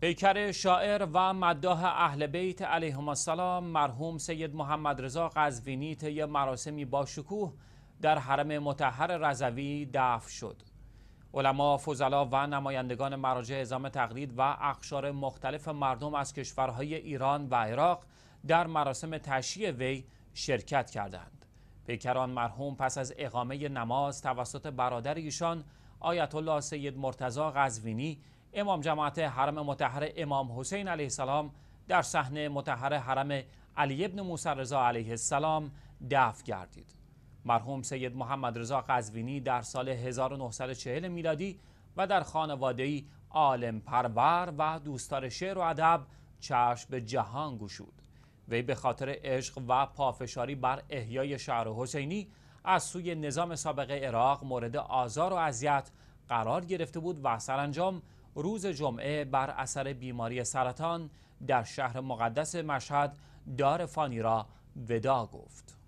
پیکر شاعر و مداح اهل بیت علیهم السلام مرحوم سید محمد رضا قزوینی طی مراسمی با شکوه در حرم متحر رضوی دفن شد علما، فضلا و نمایندگان مراجع اعزام تقلید و اخشار مختلف مردم از کشورهای ایران و عراق در مراسم تشییع وی شرکت کردند. پیکران مرحوم پس از اقامه نماز توسط برادر ایشان آیت الله سید مرتضی قزوینی امام جماعت حرم متحر امام حسین علیه السلام در صحنه متحر حرم علی ابن موسر رضا علیه السلام دفع گردید مرحوم سید محمد رضا قزوینی در سال 1940 میلادی و در ای عالم پرور و دوستار شعر و ادب چشم به جهان گشود وی به خاطر عشق و پافشاری بر احیای شعر حسینی از سوی نظام سابق عراق مورد آزار و اذیت قرار گرفته بود و سرانجام روز جمعه بر اثر بیماری سرطان در شهر مقدس مشهد دار فانی را ودا گفت